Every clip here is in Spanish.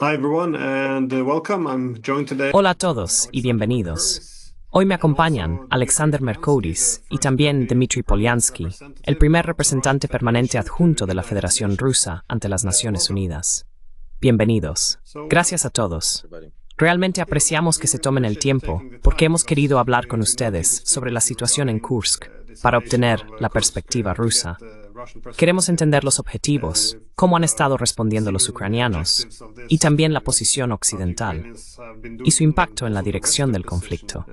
Uh, Hola a todos y bienvenidos. Hoy me acompañan Alexander Merkouris y también Dmitry Polyansky, el primer representante permanente adjunto de la Federación Rusa ante las Naciones Unidas. Bienvenidos. Gracias a todos. Realmente apreciamos que se tomen el tiempo porque hemos querido hablar con ustedes sobre la situación en Kursk para obtener la perspectiva rusa Queremos entender los objetivos, cómo han estado respondiendo los ucranianos, y también la posición occidental y su impacto en la dirección del conflicto.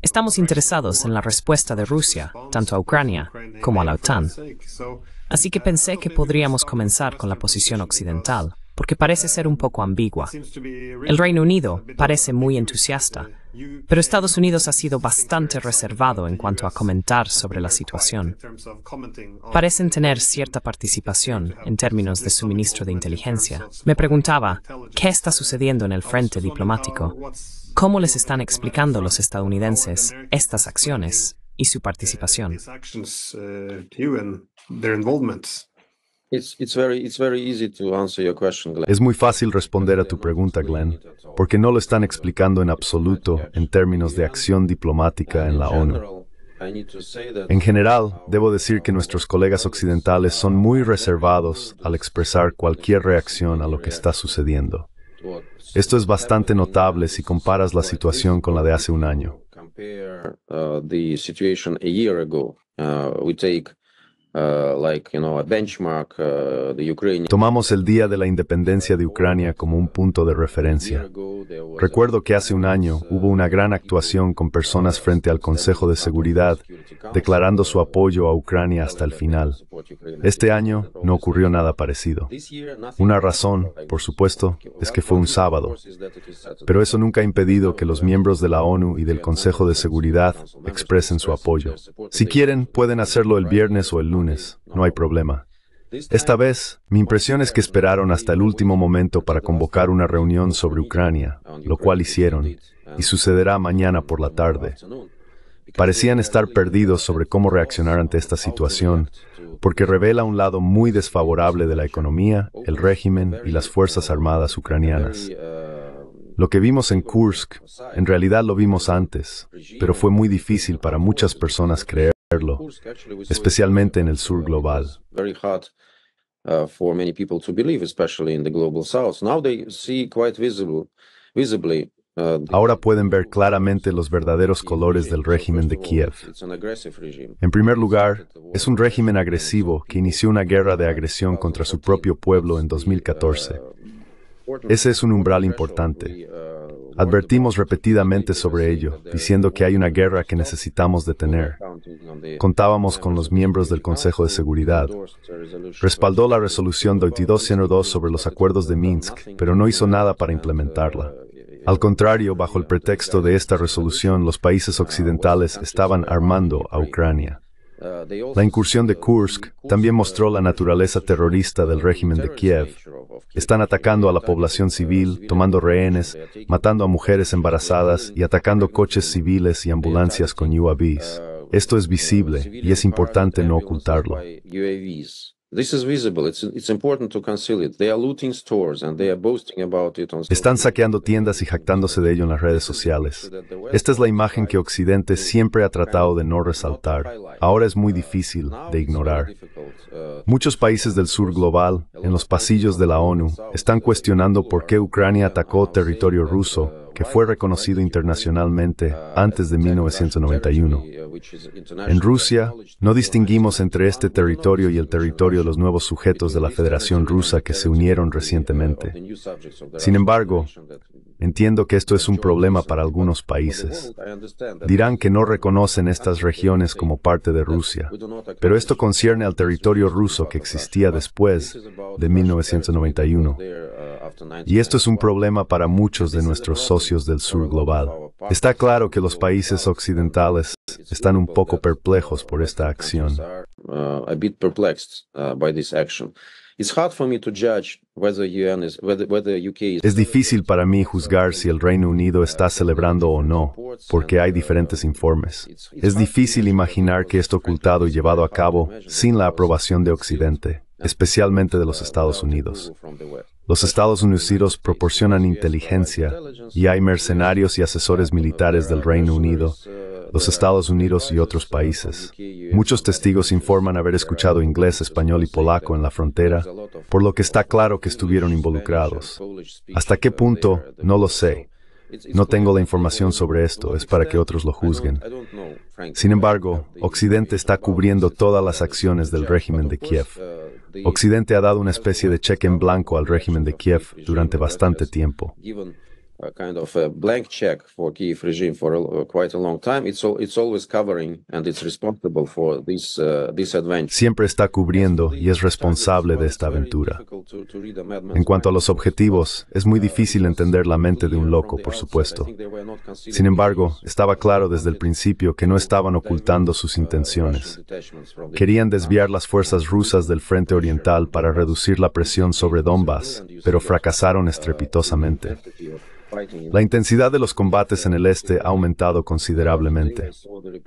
Estamos interesados en la respuesta de Rusia, tanto a Ucrania como a la OTAN. Así que pensé que podríamos comenzar con la posición occidental, porque parece ser un poco ambigua. El Reino Unido parece muy entusiasta pero Estados Unidos ha sido bastante reservado en cuanto a comentar sobre la situación. Parecen tener cierta participación en términos de suministro de inteligencia. Me preguntaba, ¿qué está sucediendo en el frente diplomático? ¿Cómo les están explicando los estadounidenses estas acciones y su participación? Es muy fácil responder a tu pregunta, Glenn, porque no lo están explicando en absoluto en términos de acción diplomática en la ONU. En general, debo decir que nuestros colegas occidentales son muy reservados al expresar cualquier reacción a lo que está sucediendo. Esto es bastante notable si comparas la situación con la de hace un año. Uh, uh, Tomamos el día de la independencia de Ucrania como un punto de referencia. Recuerdo que hace un año hubo una gran actuación con personas frente al Consejo de Seguridad, declarando su apoyo a Ucrania hasta el final. Este año no ocurrió nada parecido. Una razón, por supuesto, es que fue un sábado. Pero eso nunca ha impedido que los miembros de la ONU y del Consejo de Seguridad expresen su apoyo. Si quieren, pueden hacerlo el viernes o el lunes no hay problema. Esta vez, mi impresión es que esperaron hasta el último momento para convocar una reunión sobre Ucrania, lo cual hicieron, y sucederá mañana por la tarde. Parecían estar perdidos sobre cómo reaccionar ante esta situación, porque revela un lado muy desfavorable de la economía, el régimen y las Fuerzas Armadas ucranianas. Lo que vimos en Kursk, en realidad lo vimos antes, pero fue muy difícil para muchas personas creer especialmente en el sur global. Ahora pueden ver claramente los verdaderos colores del régimen de Kiev. En primer lugar, es un régimen agresivo que inició una guerra de uh, agresión contra su propio pueblo en 2014. Uh, Ese es un umbral importante. Uh, Advertimos repetidamente sobre ello, diciendo que hay una guerra que necesitamos detener. Contábamos con los miembros del Consejo de Seguridad. Respaldó la resolución 2202 sobre los acuerdos de Minsk, pero no hizo nada para implementarla. Al contrario, bajo el pretexto de esta resolución, los países occidentales estaban armando a Ucrania. La incursión de Kursk también mostró la naturaleza terrorista del régimen de Kiev. Están atacando a la población civil, tomando rehenes, matando a mujeres embarazadas y atacando coches civiles y ambulancias con UAVs. Esto es visible y es importante no ocultarlo. Están saqueando tiendas y jactándose de ello en las redes sociales. Esta es la imagen que Occidente siempre ha tratado de no resaltar. Uh, Ahora es muy difícil de ignorar. Uh, Muchos países del sur global, en los pasillos de la ONU, están cuestionando por qué Ucrania atacó territorio uh, ruso que fue reconocido internacionalmente antes de 1991. En Rusia, no distinguimos entre este territorio y el territorio de los nuevos sujetos de la Federación Rusa que se unieron recientemente. Sin embargo, Entiendo que esto es un problema para algunos países. Dirán que no reconocen estas regiones como parte de Rusia, pero esto concierne al territorio ruso que existía después de 1991. Y esto es un problema para muchos de nuestros socios del sur global. Está claro que los países occidentales están un poco perplejos por esta acción. Uh, es difícil para mí juzgar si el Reino Unido está celebrando o no, porque hay diferentes informes. Es difícil imaginar que esto ocultado y llevado a cabo sin la aprobación de Occidente, especialmente de los Estados Unidos. Los Estados Unidos proporcionan inteligencia y hay mercenarios y asesores militares del Reino Unido los Estados Unidos y otros países. Muchos testigos informan haber escuchado inglés, español y polaco en la frontera, por lo que está claro que estuvieron involucrados. ¿Hasta qué punto? No lo sé. No tengo la información sobre esto, es para que otros lo juzguen. Sin embargo, Occidente está cubriendo todas las acciones del régimen de Kiev. Occidente ha dado una especie de cheque en blanco al régimen de Kiev durante bastante tiempo. Siempre está cubriendo y es responsable de esta aventura. En cuanto a los objetivos, es muy difícil entender la mente de un loco, por supuesto. Sin embargo, estaba claro desde el principio que no estaban ocultando sus intenciones. Querían desviar las fuerzas rusas del frente oriental para reducir la presión sobre Donbass, pero fracasaron estrepitosamente. La intensidad de los combates en el este ha aumentado considerablemente.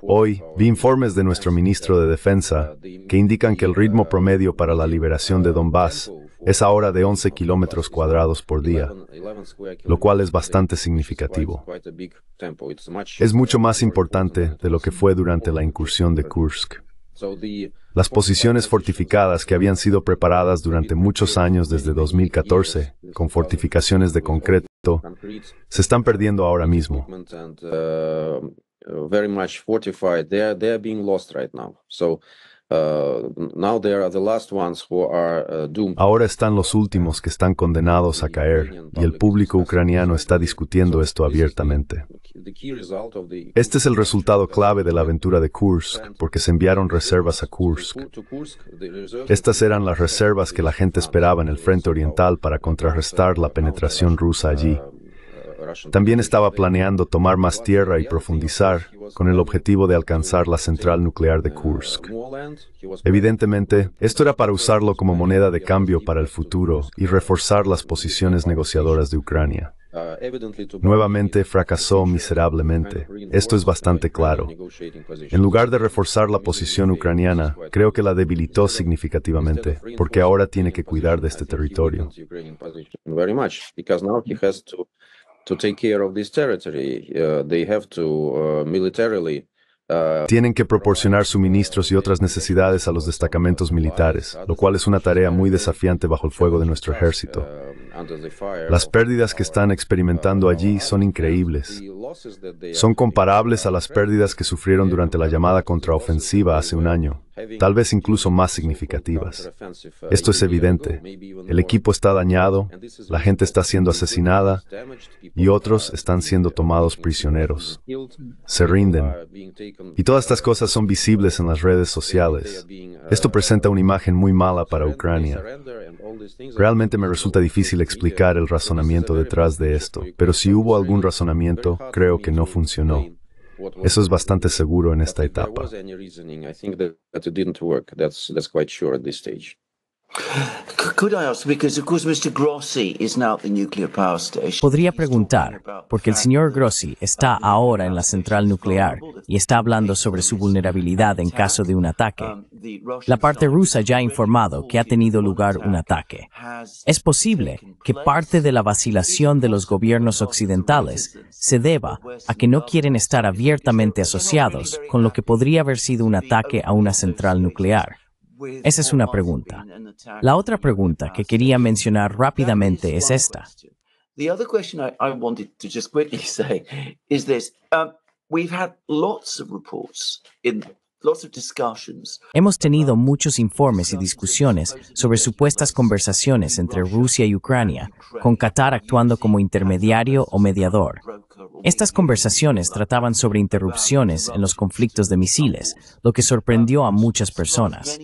Hoy vi informes de nuestro ministro de Defensa que indican que el ritmo promedio para la liberación de Donbass es ahora de 11 kilómetros cuadrados por día, lo cual es bastante significativo. Es mucho más importante de lo que fue durante la incursión de Kursk. Las posiciones fortificadas que habían sido preparadas durante muchos años desde 2014, con fortificaciones de concreto, se están perdiendo ahora mismo. Ahora están los últimos que están condenados a caer y el público ucraniano está discutiendo esto abiertamente. Este es el resultado clave de la aventura de Kursk, porque se enviaron reservas a Kursk. Estas eran las reservas que la gente esperaba en el frente oriental para contrarrestar la penetración rusa allí. También estaba planeando tomar más tierra y profundizar con el objetivo de alcanzar la central nuclear de Kursk. Evidentemente, esto era para usarlo como moneda de cambio para el futuro y reforzar las posiciones negociadoras de Ucrania. Nuevamente fracasó miserablemente. Esto es bastante claro. En lugar de reforzar la posición ucraniana, creo que la debilitó significativamente, porque ahora tiene que cuidar de este territorio tienen que proporcionar suministros y otras necesidades a los destacamentos militares, lo cual es una tarea muy desafiante bajo el fuego de nuestro ejército. Um, las pérdidas que están experimentando uh, allí son uh, increíbles. Son comparables a las pérdidas que sufrieron durante la llamada contraofensiva hace un año tal vez incluso más significativas. Esto es evidente. El equipo está dañado, la gente está siendo asesinada y otros están siendo tomados prisioneros. Se rinden. Y todas estas cosas son visibles en las redes sociales. Esto presenta una imagen muy mala para Ucrania. Realmente me resulta difícil explicar el razonamiento detrás de esto, pero si hubo algún razonamiento, creo que no funcionó. Eso es bastante seguro en esta etapa. Podría preguntar, porque el señor Grossi está ahora en la central nuclear y está hablando sobre su vulnerabilidad en caso de un ataque. Um, la parte rusa ya ha informado que ha tenido lugar un ataque. Es posible que parte de la vacilación de los gobiernos occidentales se deba a que no quieren estar abiertamente asociados con lo que podría haber sido un ataque a una central nuclear. Esa es una pregunta. La otra pregunta que quería mencionar rápidamente es esta. We've had lots of reports in Hemos tenido muchos informes y discusiones sobre supuestas conversaciones entre Rusia y Ucrania, con Qatar actuando como intermediario o mediador. Estas conversaciones trataban sobre interrupciones en los conflictos de misiles, lo que sorprendió a muchas personas.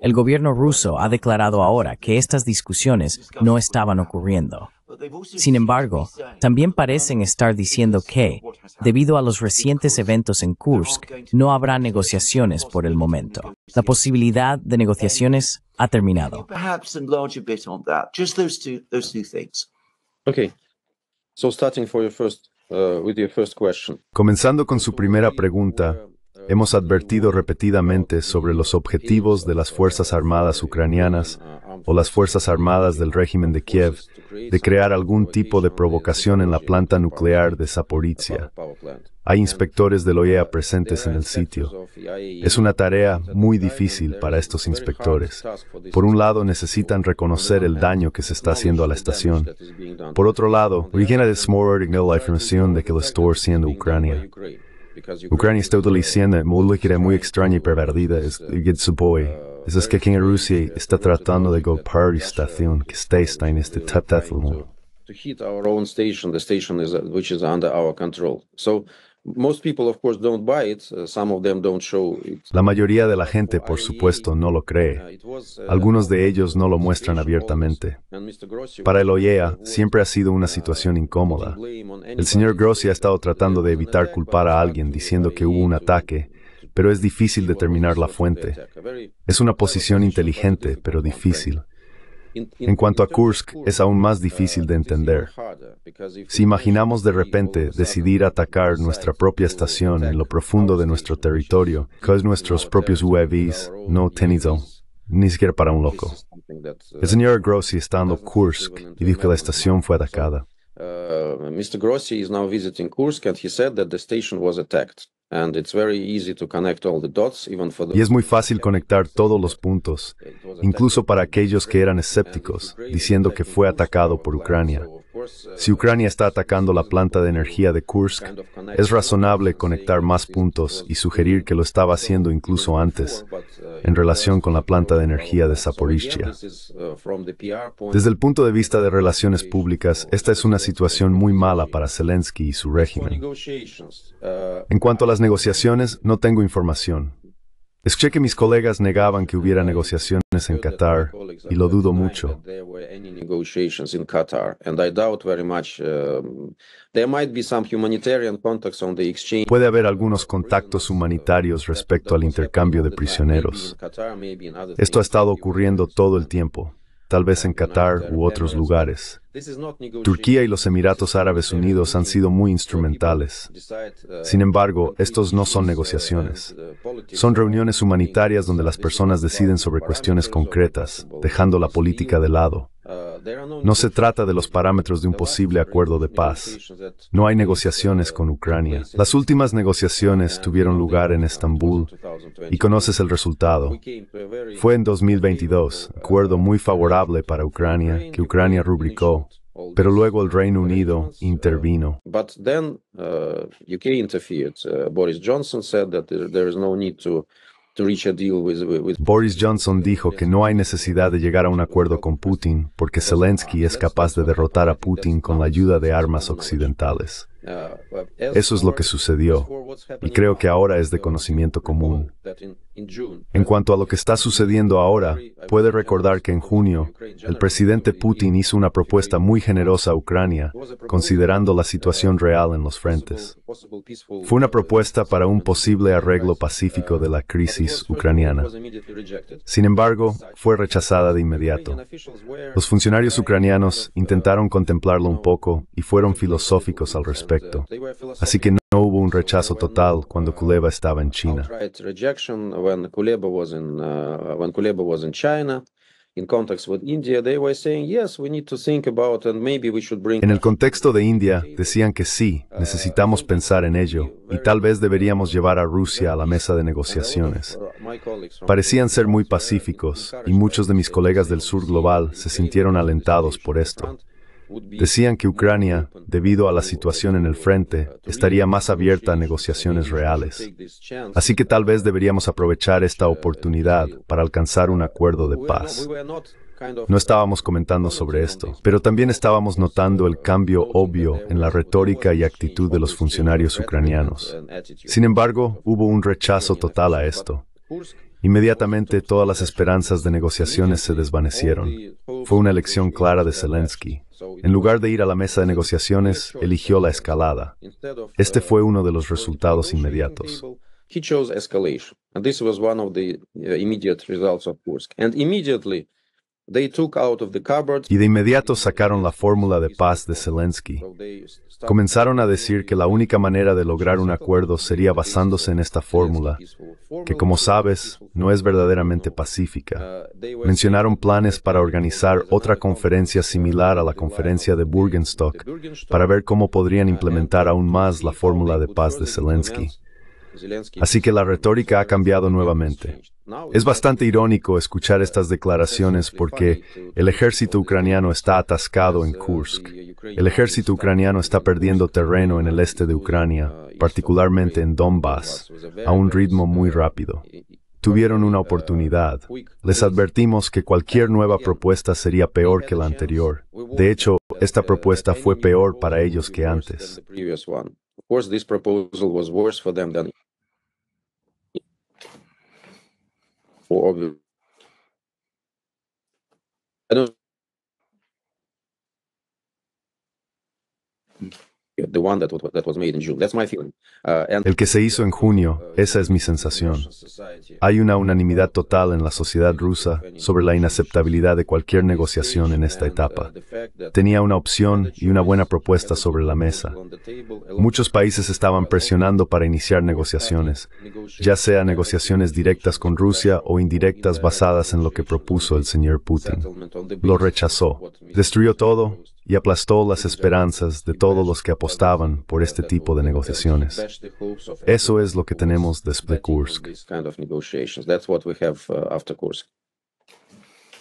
El gobierno ruso ha declarado ahora que estas discusiones no estaban ocurriendo. Sin embargo, también parecen estar diciendo que, debido a los recientes eventos en Kursk, no habrá negociaciones por el momento. La posibilidad de negociaciones ha terminado. Comenzando con su primera pregunta, Hemos advertido repetidamente sobre los objetivos de las Fuerzas Armadas ucranianas o las Fuerzas Armadas del régimen de Kiev de crear algún tipo de provocación en la planta nuclear de Zaporizhia. Hay inspectores del OEA presentes en el sitio. Es una tarea muy difícil para estos inspectores. Por un lado, necesitan reconocer el daño que se está haciendo a la estación. Por otro lado, origina de la información de que lo está siendo Ucrania. Ucrania está utilizando molécula muy extraña y pervertida, es Es es que aquí en Rusia uh, está tratando de golpear a estación que está, está en este tratado. To hit our own station, the station is, uh, which is under our control. So la mayoría de la gente, por supuesto, no lo cree. Uh, uh, Algunos de ellos no lo muestran abiertamente. Para el OIEA siempre ha sido una uh, situación incómoda. El señor Grossi ha estado tratando de evitar culpar a alguien diciendo que hubo un ataque, pero es difícil determinar la fuente. Es una posición inteligente, pero difícil. En cuanto a Kursk, es aún más difícil de entender. Si imaginamos de repente decidir atacar nuestra propia estación en lo profundo de nuestro territorio, que es nuestros propios UAVs, e no tenido, ni siquiera para un loco. El señor Grossi está en Kursk y dijo que la estación fue atacada. Uh, Mr. Grossi is now Kursk and he said that the station was y es muy fácil conectar todos los puntos, incluso para aquellos que eran escépticos, diciendo que fue atacado por Ucrania. Si Ucrania está atacando la planta de energía de Kursk, es razonable conectar más puntos y sugerir que lo estaba haciendo incluso antes, en relación con la planta de energía de Zaporizhia. Desde el punto de vista de relaciones públicas, esta es una situación muy mala para Zelensky y su régimen. En cuanto a las negociaciones, no tengo información. Escuché que mis colegas negaban que hubiera negociaciones en Qatar y lo dudo mucho. Puede haber algunos contactos humanitarios respecto al intercambio de prisioneros. Esto ha estado ocurriendo todo el tiempo tal vez en Qatar u otros lugares. Turquía y los Emiratos Árabes Unidos han sido muy uh, instrumentales. Uh, Sin embargo, estos no son uh, negociaciones. Son reuniones humanitarias donde las personas deciden sobre cuestiones concretas, dejando la política de lado. No se trata de los parámetros de un posible acuerdo de paz. No hay negociaciones con Ucrania. Las últimas negociaciones tuvieron lugar en Estambul y conoces el resultado. Fue en 2022, uh, acuerdo muy favorable para Ucrania, que Ucrania rubricó, pero luego el Reino Unido uh, intervino. Uh, pues, pues, pues. Boris Johnson dijo que no hay necesidad de llegar a un acuerdo con Putin porque Zelensky es capaz de derrotar a Putin con la ayuda de armas occidentales. Ah, Eso es lo que sucedió y creo que ahora es de conocimiento común. En cuanto a lo que está sucediendo ahora, puede recordar que en junio el presidente Putin hizo una propuesta muy generosa a Ucrania, considerando la uh, situación real en los frentes. Fue una propuesta para un posible arreglo uh, pacífico de la crisis ucraniana. Sin embargo, fue rechazada de inmediato. Los funcionarios ucranianos uh, intentaron contemplarlo un poco y fueron filosóficos al respecto. Así que no no hubo un rechazo total cuando Kuleba estaba en China. En el contexto de India, decían que sí, necesitamos uh, pensar en ello, y tal vez deberíamos llevar a Rusia a la mesa de negociaciones. Parecían ser muy pacíficos, y muchos de mis colegas del sur global se sintieron alentados por esto. Decían que Ucrania, debido a la situación en el frente, estaría más abierta a negociaciones reales. Así que tal vez deberíamos aprovechar esta oportunidad para alcanzar un acuerdo de paz. No estábamos comentando sobre esto, pero también estábamos notando el cambio obvio en la retórica y actitud de los funcionarios ucranianos. Sin embargo, hubo un rechazo total a esto. Inmediatamente todas las esperanzas de negociaciones se desvanecieron. Fue una elección clara de Zelensky. En lugar de ir a la mesa de negociaciones, eligió la escalada. Este fue uno de los resultados inmediatos. Y de inmediato sacaron la fórmula de paz de Zelensky. Comenzaron a decir que la única manera de lograr un acuerdo sería basándose en esta fórmula, que como sabes, no es verdaderamente pacífica. Uh, Mencionaron planes para organizar otra conferencia similar a la conferencia de Burgenstock para ver cómo podrían implementar aún más la fórmula de paz de Zelensky. Así que la retórica ha cambiado nuevamente. Es bastante irónico escuchar estas declaraciones porque el ejército ucraniano está atascado en Kursk. El ejército ucraniano está perdiendo terreno en el este de Ucrania, particularmente en Donbass, a un ritmo muy rápido. Tuvieron una oportunidad. Les advertimos que cualquier nueva propuesta sería peor que la anterior. De hecho, esta propuesta fue peor para ellos que antes. course, this proposal was worse for them than for obvious. I don't. El que se hizo en junio, esa es mi sensación. Hay una unanimidad total en la sociedad rusa sobre la inaceptabilidad de cualquier negociación en esta etapa. Tenía una opción y una buena propuesta sobre la mesa. Muchos países estaban presionando para iniciar negociaciones, ya sea negociaciones directas con Rusia o indirectas basadas en lo que propuso el señor Putin. Lo rechazó. Destruyó todo, y aplastó las esperanzas de todos los que apostaban por este tipo de negociaciones. Eso es lo que tenemos después de Kursk.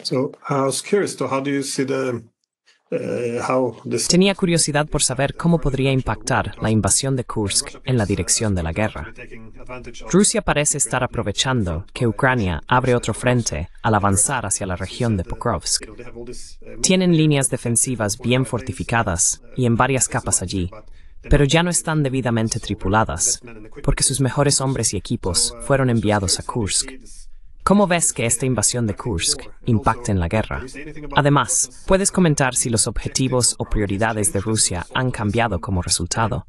So I was curious, so how do you see the eh, Tenía curiosidad por saber cómo podría impactar la invasión de Kursk en la dirección de la guerra. Rusia parece estar aprovechando que Ucrania abre otro frente al avanzar hacia la región de Pokrovsk. Tienen líneas defensivas bien fortificadas y en varias capas allí, pero ya no están debidamente tripuladas, porque sus mejores hombres y equipos fueron enviados a Kursk. ¿Cómo ves que esta invasión de Kursk impacta en la guerra? Además, ¿puedes comentar si los objetivos o prioridades de Rusia han cambiado como resultado?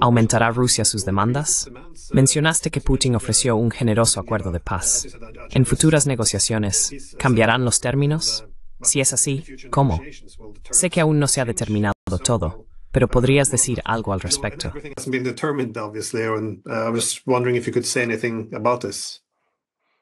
¿Aumentará Rusia sus demandas? Mencionaste que Putin ofreció un generoso acuerdo de paz. ¿En futuras negociaciones cambiarán los términos? Si es así, ¿cómo? Sé que aún no se ha determinado todo, pero podrías decir algo al respecto.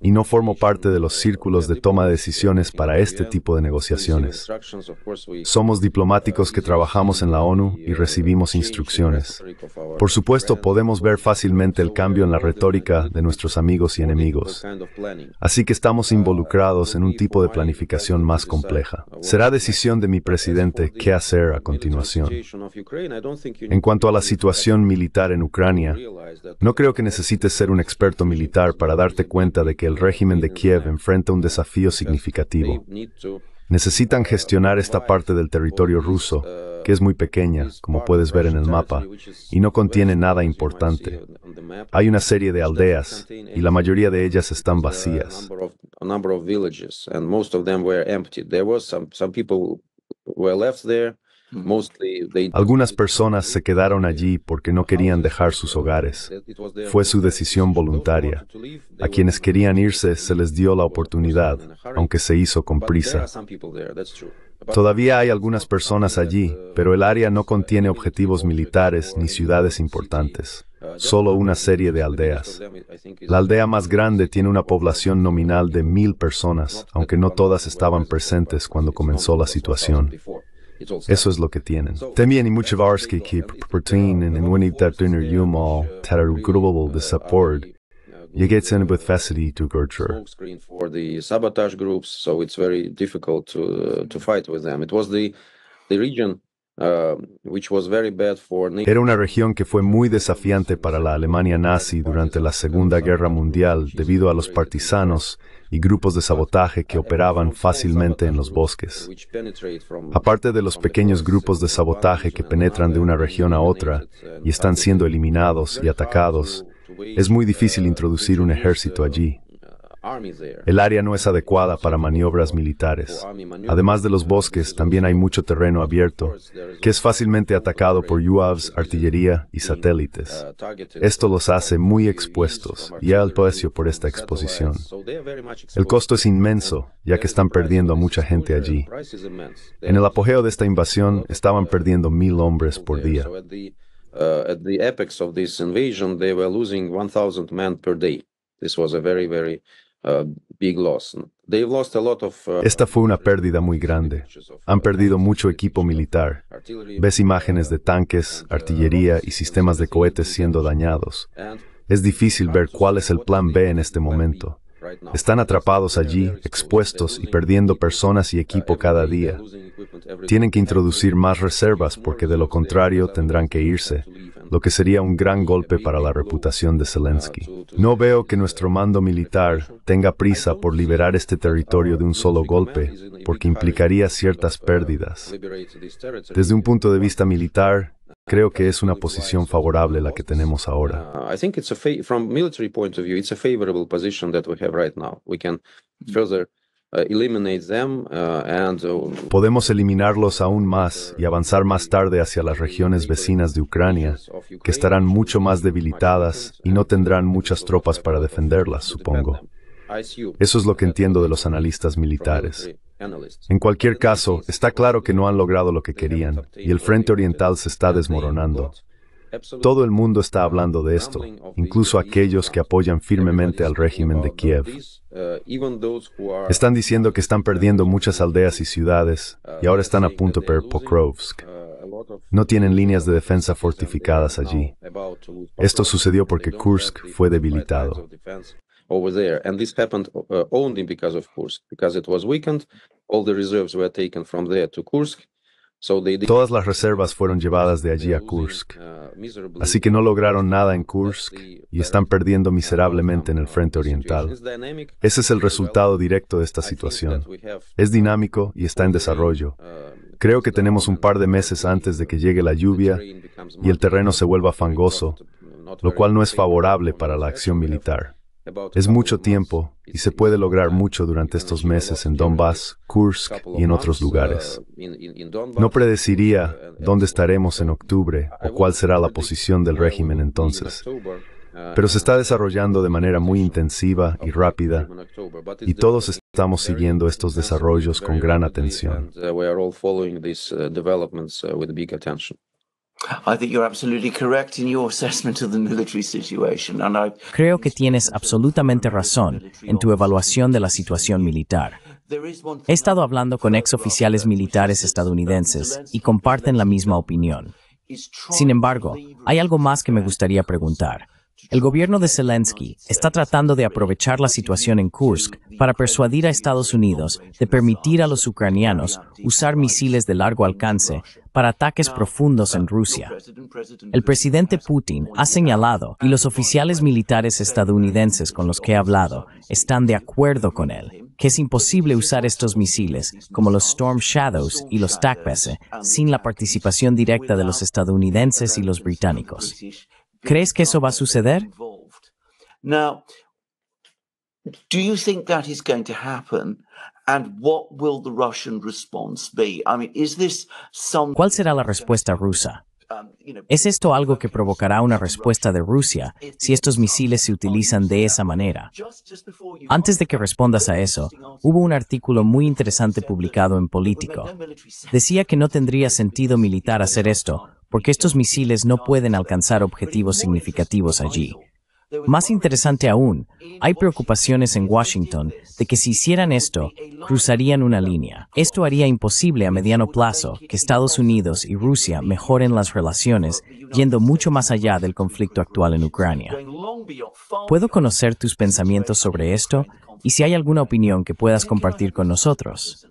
y no formo parte de los círculos de toma de decisiones para este tipo de negociaciones. Somos diplomáticos que trabajamos en la ONU y recibimos instrucciones. Por supuesto, podemos ver fácilmente el cambio en la retórica de nuestros amigos y enemigos. Así que estamos involucrados en un tipo de planificación más compleja. Será decisión de mi presidente qué hacer a continuación. En cuanto a la situación militar en Ucrania, no creo que necesites ser un experto militar para darte cuenta de que el régimen de Kiev enfrenta un desafío significativo. Necesitan gestionar esta parte del territorio ruso, que es muy pequeña, como puedes ver en el mapa, y no contiene nada importante. Hay una serie de aldeas, y la mayoría de ellas están vacías. There some, some people were left there. Algunas personas se quedaron allí porque no querían dejar sus hogares. Fue su decisión voluntaria. A quienes querían irse se les dio la oportunidad, aunque se hizo con prisa. Todavía hay algunas personas allí, uh, pero el área no contiene objetivos militares ni ciudades importantes, uh, solo una serie de aldeas. La aldea más grande tiene una población nominal de mil personas, aunque no todas estaban presentes cuando comenzó la situación. Eso es lo que tienen. También hay mucha varski que pretenden en winnig that dinner yumal tatar grubable the support. You get sent with facility to Gertrude. Screen for the sabotage groups, so it's very difficult to uh, to fight with them. It was the the region Um, Era una región que fue muy desafiante para la Alemania nazi durante la Segunda Guerra Mundial debido a los partisanos y grupos de sabotaje que operaban fácilmente en los bosques. Aparte de los pequeños grupos de sabotaje que penetran de una región a otra y están siendo eliminados y atacados, es muy difícil introducir un ejército allí. El área no es adecuada para maniobras militares. Además de los bosques, también hay mucho terreno abierto, que es fácilmente atacado por UAVs, uh, artillería y satélites. Esto los hace muy expuestos y al precio por esta exposición. El costo es inmenso, ya que están perdiendo a mucha gente allí. En el apogeo de esta invasión, estaban perdiendo mil hombres por día. Uh, uh, Esta fue una pérdida muy grande. Han perdido mucho equipo militar. Ves imágenes de tanques, artillería y sistemas de cohetes siendo dañados. Es difícil ver cuál es el plan B en este momento. Están atrapados allí, expuestos y perdiendo personas y equipo cada día. Tienen que introducir más reservas porque de lo contrario tendrán que irse lo que sería un gran golpe para la reputación de Zelensky. No veo que nuestro mando militar tenga prisa por liberar este territorio de un solo golpe, porque implicaría ciertas pérdidas. Desde un punto de vista militar, Creo que es una posición favorable la que tenemos ahora. Uh, uh, uh, Podemos eliminarlos aún más y avanzar más tarde hacia las regiones vecinas de Ucrania, que estarán mucho más debilitadas y no tendrán muchas tropas para defenderlas, supongo. Eso es lo que entiendo de los analistas militares. En cualquier caso, está claro que no han logrado lo que querían, y el frente oriental se está desmoronando. Todo el mundo está hablando de esto, incluso aquellos que apoyan firmemente al régimen de Kiev. Uh, están diciendo que están uh, perdiendo muchas uh, aldeas y ciudades y ahora están a punto de perder Pokrovsk. No tienen líneas de defensa fortificadas allí. Esto sucedió porque Kursk fue debilitado. And this happened only because of Kursk, because it was weakened. All the reserves were taken from there to Kursk, Todas las reservas fueron llevadas de allí a Kursk, uh, así que no lograron nada en Kursk y están perdiendo miserablemente en el frente oriental. Ese es el resultado directo de esta situación. Es dinámico y está en desarrollo. Um, Creo que tenemos un par de meses antes de que llegue la lluvia y el terreno se vuelva fangoso, lo cual no es favorable para la acción militar. Es mucho tiempo y se puede lograr mucho durante estos meses en Donbass, Kursk y en otros lugares. No predeciría dónde estaremos en octubre o cuál será la posición del régimen entonces, pero se está desarrollando de manera muy intensiva y rápida y todos estamos siguiendo estos desarrollos con gran atención. Creo que tienes absolutamente razón en tu evaluación de la situación militar. He estado hablando con exoficiales militares estadounidenses y comparten la misma opinión. Sin embargo, hay algo más que me gustaría preguntar. El gobierno de Zelensky está tratando de aprovechar la situación en Kursk para persuadir a Estados Unidos de permitir a los ucranianos usar misiles de largo alcance para ataques profundos en Rusia. El presidente Putin ha señalado y los oficiales militares estadounidenses con los que he hablado están de acuerdo con él que es imposible usar estos misiles, como los Storm Shadows y los TACPS, sin la participación directa de los estadounidenses y los británicos. ¿Crees que eso va a suceder? ¿Cuál será la respuesta rusa? Um, ¿Es esto algo que provocará una respuesta de Rusia si estos misiles se utilizan de esa manera? Antes de que respondas a eso, hubo un artículo muy interesante publicado en Político. Decía que no tendría sentido militar hacer esto, porque estos misiles no pueden alcanzar objetivos significativos allí. Más interesante aún, hay preocupaciones en Washington de que si hicieran esto, cruzarían una línea. Esto haría imposible a mediano plazo que Estados Unidos y Rusia mejoren las relaciones yendo mucho más allá del conflicto actual en Ucrania. ¿Puedo conocer tus pensamientos sobre esto y si hay alguna opinión que puedas compartir con nosotros?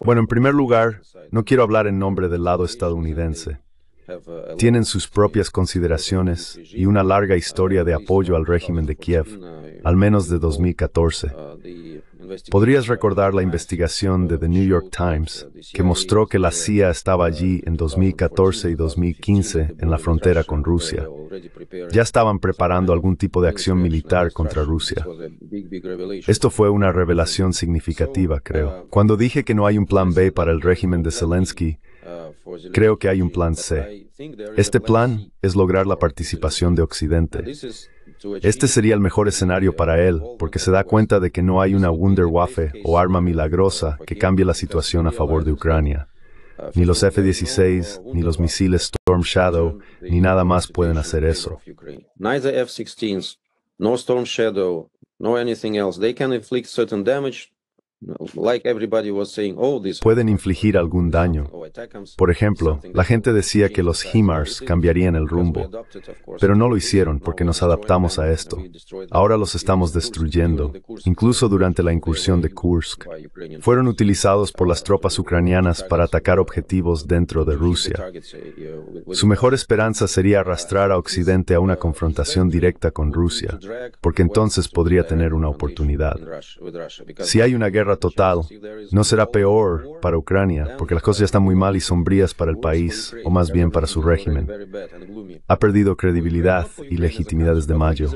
Bueno, en primer lugar, no quiero hablar en nombre del lado estadounidense. Tienen sus propias consideraciones y una larga historia de apoyo al régimen de Kiev, al menos de 2014. Uh, Podrías recordar la investigación de The New York Times que mostró que la CIA estaba allí en 2014 y 2015 en la frontera con Rusia. Ya estaban preparando algún tipo de acción militar contra Rusia. Esto fue una revelación significativa, creo. Cuando dije que no hay un plan B para el régimen de Zelensky, creo que hay un plan C. Este plan es lograr la participación de Occidente. Este sería el mejor escenario para él, porque se da cuenta de que no hay una Wunderwaffe o arma milagrosa que cambie la situación a favor de Ucrania. Ni los F-16, ni los misiles Storm Shadow, ni nada más pueden hacer eso. Neither F-16, no Storm Shadow, no anything else. They can inflict certain damage Oh, pueden infligir algún daño. Oh, por ejemplo, la gente decía que los uh, HIMARS cambiarían el rumbo, pero no lo hicieron porque nos adaptamos a esto. Ahora los estamos destruyendo. Incluso durante la incursión de Kursk, fueron utilizados por las uh, tropas ucranianas para atacar objetivos uh, dentro de Rusia. Su mejor esperanza sería arrastrar a Occidente a una confrontación directa con Rusia, porque entonces podría tener una oportunidad. Si hay una guerra total, no será peor para Ucrania, porque las cosas ya están muy mal y sombrías para el país, o más bien para su régimen. Ha perdido credibilidad y legitimidad desde mayo.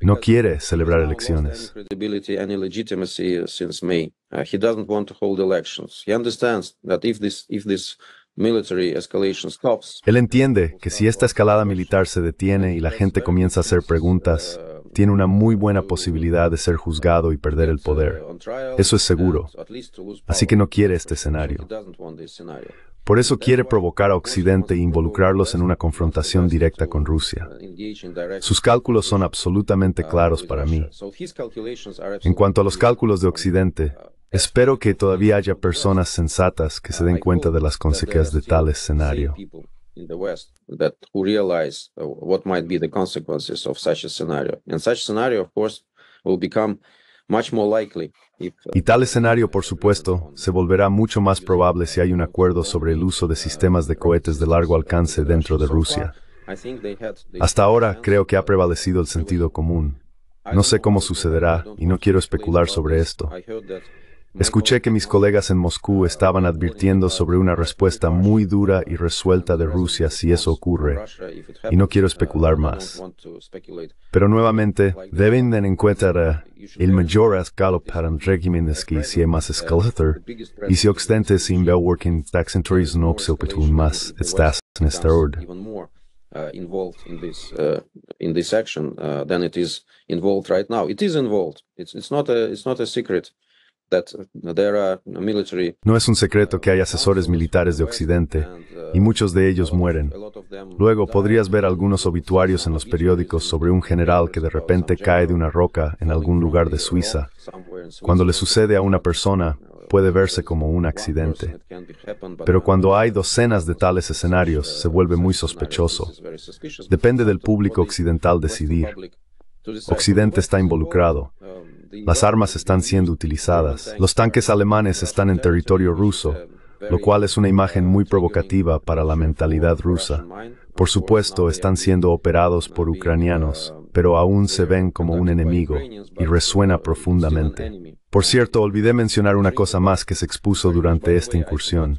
No quiere celebrar elecciones. Él entiende que si esta escalada militar se detiene y la gente comienza a hacer preguntas, tiene una muy buena posibilidad de ser juzgado y perder el poder. Eso es seguro. Así que no quiere este escenario. Por eso quiere provocar a Occidente e involucrarlos en una confrontación directa con Rusia. Sus cálculos son absolutamente claros para mí. En cuanto a los cálculos de Occidente, espero que todavía haya personas sensatas que se den cuenta de las consecuencias de tal escenario in the West that realize uh, what might be the Y tal escenario, por supuesto, se volverá mucho más probable si hay un acuerdo sobre el uso de sistemas de cohetes de largo alcance dentro de Rusia. Hasta ahora creo que ha prevalecido el sentido común. No sé cómo sucederá y no quiero especular sobre esto. Escuché que mis colegas en Moscú estaban advirtiendo sobre una respuesta muy dura y resuelta de Rusia si eso ocurre, y no quiero especular más. Pero nuevamente, deben tener en el mayor escalo para un régimen que si más escalator, y si occidente sin en tax and no más en esta orden. Uh, uh involved in this uh, in this action uh, than it is involved right no es un secreto que hay uh, asesores militares de Occidente uh, y muchos de ellos mueren. Luego podrías ver algunos obituarios en los periódicos sobre un general que de repente cae de una roca en algún lugar de Suiza. Cuando le sucede a una persona, uh, puede verse como un accidente. Pero cuando hay docenas de tales escenarios, se vuelve muy sospechoso. Depende del público occidental decidir. Occidente está involucrado. Um, las armas están siendo utilizadas. Los tanques alemanes están en territorio ruso, eh, lo cual es una imagen muy provocativa para la mentalidad rusa. Por supuesto, están siendo operados por uh, ucranianos, pero aún se ven como un enemigo y resuena uh, profundamente. Por cierto, olvidé mencionar una cosa más que se expuso durante esta incursión,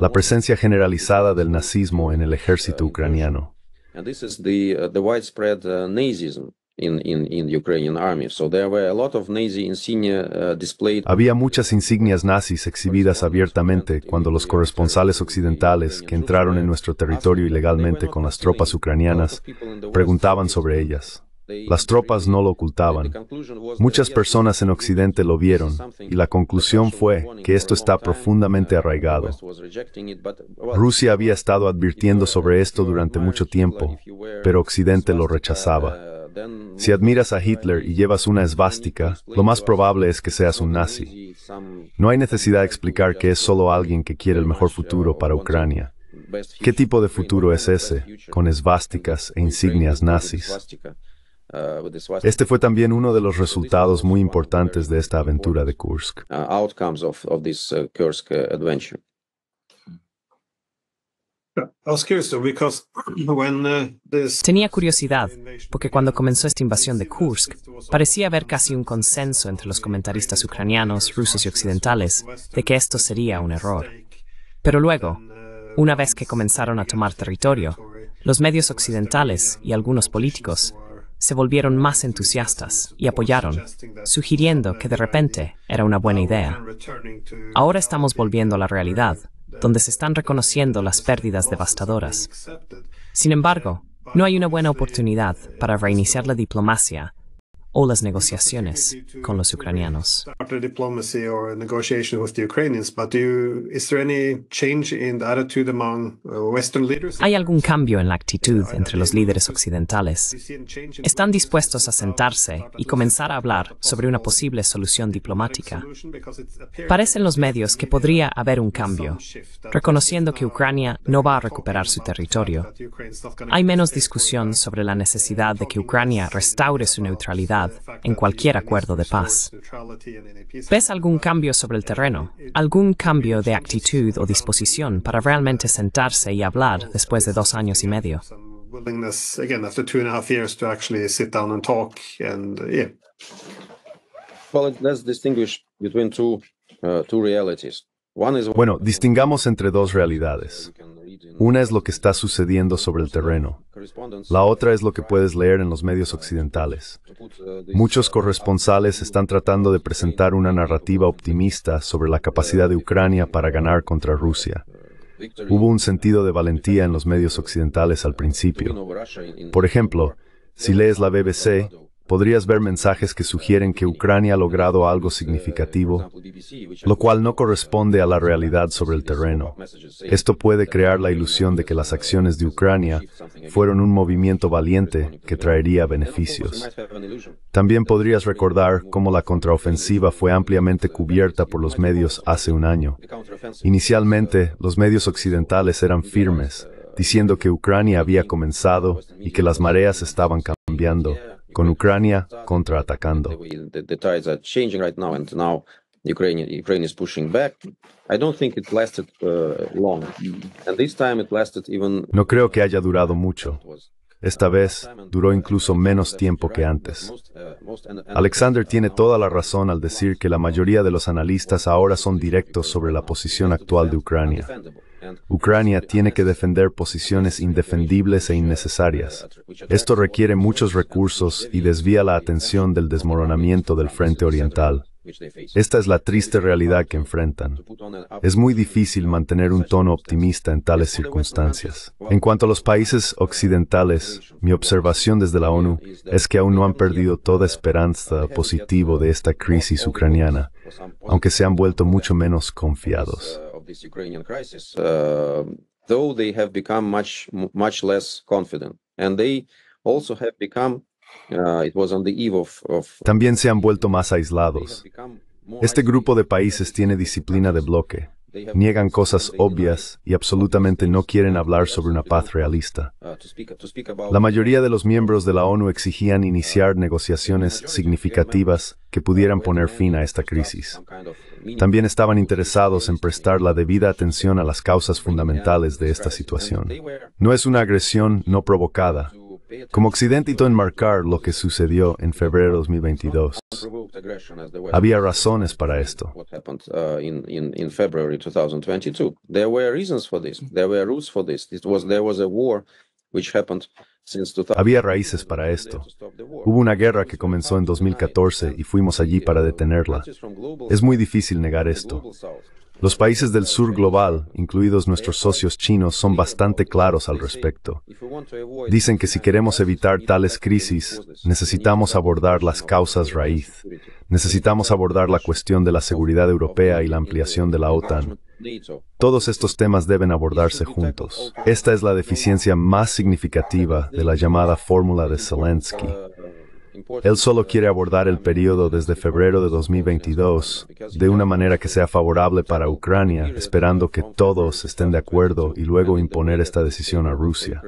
la presencia generalizada del nazismo en el ejército ucraniano. Había muchas insignias nazis exhibidas abiertamente cuando los corresponsales occidentales que entraron en nuestro territorio ilegalmente con las tropas ucranianas preguntaban sobre ellas. Las tropas no lo ocultaban. Muchas personas en Occidente lo vieron y la conclusión fue que esto está profundamente arraigado. Rusia había estado advirtiendo sobre esto durante mucho tiempo, pero Occidente lo rechazaba. Si admiras a Hitler y llevas una esvástica, lo más probable es que seas un nazi. No hay necesidad de explicar que es solo alguien que quiere el mejor futuro para Ucrania. ¿Qué tipo de futuro es ese, con esvásticas e insignias nazis? Uh, este fue también uno de los resultados muy importantes de esta aventura de Kursk. Uh, Tenía curiosidad, porque cuando comenzó esta invasión de Kursk, parecía haber casi un consenso entre los comentaristas ucranianos, rusos y occidentales de que esto sería un error. Pero luego, uh, una vez que comenzaron a tomar territorio, los medios occidentales y algunos políticos se volvieron más entusiastas y apoyaron, sugiriendo que de repente era una buena idea. Ahora estamos volviendo a la realidad donde se están reconociendo las pérdidas devastadoras. Sin embargo, no hay una buena oportunidad para reiniciar la diplomacia o las negociaciones con los ucranianos. ¿Hay algún cambio en la actitud entre los líderes occidentales? ¿Están dispuestos a sentarse y comenzar a hablar sobre una posible solución diplomática? Parecen los medios que podría haber un cambio, reconociendo que Ucrania no va a recuperar su territorio. Hay menos discusión sobre la necesidad de que Ucrania restaure su neutralidad en cualquier acuerdo de paz. ¿Ves algún cambio sobre el terreno? ¿Algún cambio de actitud o disposición para realmente sentarse y hablar después de dos años y medio? Bueno, distingamos entre dos realidades. Una es lo que está sucediendo sobre el terreno. La otra es lo que puedes leer en los medios occidentales. Muchos corresponsales están tratando de presentar una narrativa optimista sobre la capacidad de Ucrania para ganar contra Rusia. Hubo un sentido de valentía en los medios occidentales al principio. Por ejemplo, si lees la BBC, podrías ver mensajes que sugieren que Ucrania ha logrado algo significativo, lo cual no corresponde a la realidad sobre el terreno. Esto puede crear la ilusión de que las acciones de Ucrania fueron un movimiento valiente que traería beneficios. También podrías recordar cómo la contraofensiva fue ampliamente cubierta por los medios hace un año. Inicialmente, los medios occidentales eran firmes, diciendo que Ucrania había comenzado y que las mareas estaban cambiando con Ucrania contraatacando. Ukraine, Ukraine is pushing back. I don't think it lasted uh, long. And this time it lasted even... No creo que haya durado mucho. Esta vez duró incluso menos tiempo que antes. Alexander tiene toda la razón al decir que la mayoría de los analistas ahora son directos sobre la posición actual de Ucrania. Ucrania tiene que defender posiciones indefendibles e innecesarias. Esto requiere muchos recursos y desvía la atención del desmoronamiento del frente oriental. Esta es la triste realidad que enfrentan. Es muy difícil mantener un tono optimista en tales circunstancias. En cuanto a los países occidentales, mi observación desde la ONU es que aún no han perdido toda esperanza positiva de esta crisis ucraniana, aunque se han vuelto mucho menos confiados. Ah, También se han vuelto más aislados. Este grupo de países tiene disciplina de bloque, niegan cosas obvias y absolutamente no quieren hablar sobre una paz realista. Uh, la mayoría de los miembros de la ONU exigían uh, iniciar negociaciones significativas que pudieran uh, poner fin a esta crisis. También estaban interesados en prestar la debida atención a las causas fundamentales de esta situación. No es una agresión no provocada, como Occidente hizo enmarcar lo que sucedió en febrero de 2022. Había razones para esto. Uh, Había raíces para esto. Hubo una guerra que comenzó en 2014 y fuimos allí para detenerla. Es muy difícil negar esto. Los países del sur global, incluidos nuestros socios chinos, son bastante claros al respecto. Dicen que si queremos evitar tales crisis, necesitamos abordar las causas raíz. Necesitamos abordar la cuestión de la seguridad europea y la ampliación de la OTAN. Todos estos temas deben abordarse juntos. Esta es la deficiencia más significativa de la llamada fórmula de Zelensky. Él solo quiere abordar el periodo desde febrero de 2022 de una manera que sea favorable para Ucrania, esperando que todos estén de acuerdo y luego imponer esta decisión a Rusia.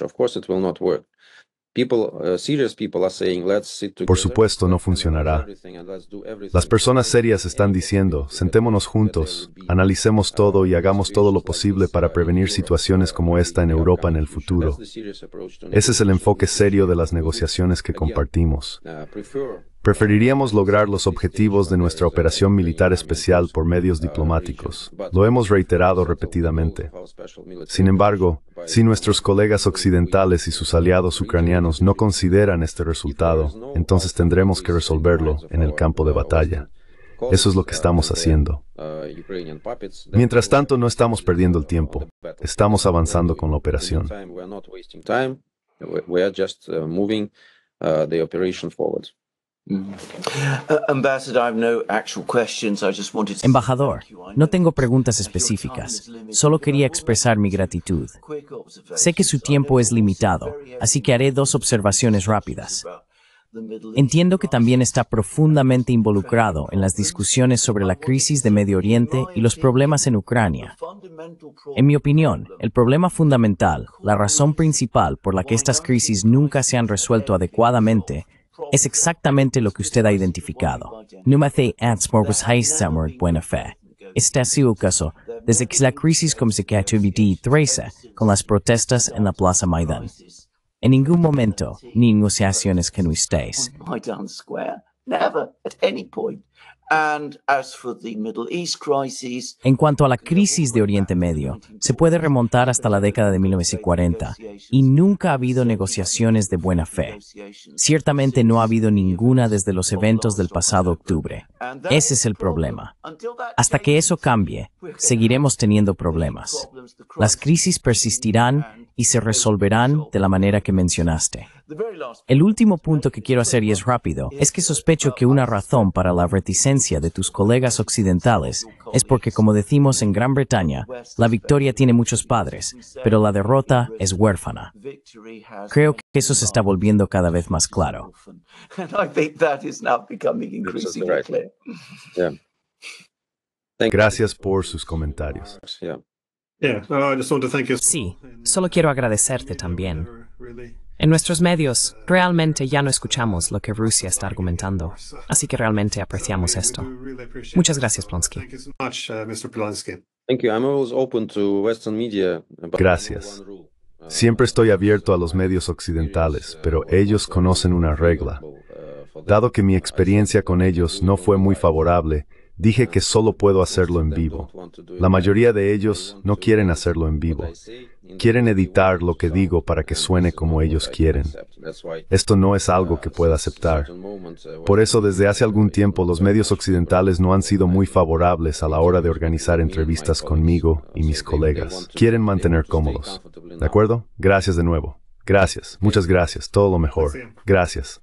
Of course, it will not work. Uh, Por supuesto, no funcionará. Las personas serias están diciendo, sentémonos juntos, analicemos todo y hagamos todo lo posible para prevenir uh, situaciones como esta en Europa en el futuro. Ese es el enfoque serio de las negociaciones que compartimos. Uh, Preferiríamos lograr los objetivos de nuestra operación militar especial por medios diplomáticos. Lo hemos reiterado repetidamente. Sin embargo, si nuestros colegas occidentales y sus aliados ucranianos no consideran este resultado, entonces tendremos que resolverlo en el campo de batalla. Eso es lo que estamos haciendo. Mientras tanto, no estamos perdiendo el tiempo. Estamos avanzando con la operación. Uh, uh, Embajador, no tengo preguntas específicas, solo quería expresar mi gratitud. Sé que su tiempo es limitado, así que haré dos observaciones rápidas. Entiendo que también está profundamente involucrado en las discusiones sobre la crisis de Medio Oriente y los problemas en Ucrania. En mi opinión, el problema fundamental, la razón principal por la que estas crisis nunca se han resuelto adecuadamente, es exactamente lo que usted ha identificado. Numathe Antsmorgus Heisamur Buena Fe. Este ha sido el caso desde que la crisis comenzó a 2013 con las protestas en la Plaza Maidán. En ningún momento, ni negociaciones que no estéis. Maidan Square, never at any point. En cuanto a la crisis de Oriente Medio, se puede remontar hasta la década de 1940 y nunca ha habido negociaciones de buena fe. Ciertamente no ha habido ninguna desde los eventos del pasado octubre. Ese es el problema. Hasta que eso cambie, seguiremos teniendo problemas. Las crisis persistirán y se resolverán de la manera que mencionaste. El último punto que quiero hacer, y es rápido, es que sospecho que una razón para la retirada reticencia de tus colegas occidentales es porque, como decimos en Gran Bretaña, la victoria tiene muchos padres, pero la derrota es huérfana. Creo que eso se está volviendo cada vez más claro. Gracias por sus comentarios. Sí, solo quiero agradecerte también. En nuestros medios realmente ya no escuchamos lo que Rusia está argumentando, así que realmente apreciamos esto. Muchas gracias, Plonsky. Uh, gracias. Uh, Siempre estoy abierto a los medios occidentales, uh, pero ellos conocen una regla. Dado que mi experiencia con ellos no fue muy favorable, Dije que solo puedo hacerlo en vivo. La mayoría de ellos no quieren hacerlo en vivo. Quieren editar lo que digo para que suene como ellos quieren. Esto no es algo que pueda aceptar. Por eso desde hace algún tiempo los medios occidentales no han sido muy favorables a la hora de organizar entrevistas conmigo y mis colegas. Quieren mantener cómodos. ¿De acuerdo? Gracias de nuevo. Gracias. Muchas gracias. Todo lo mejor. Gracias.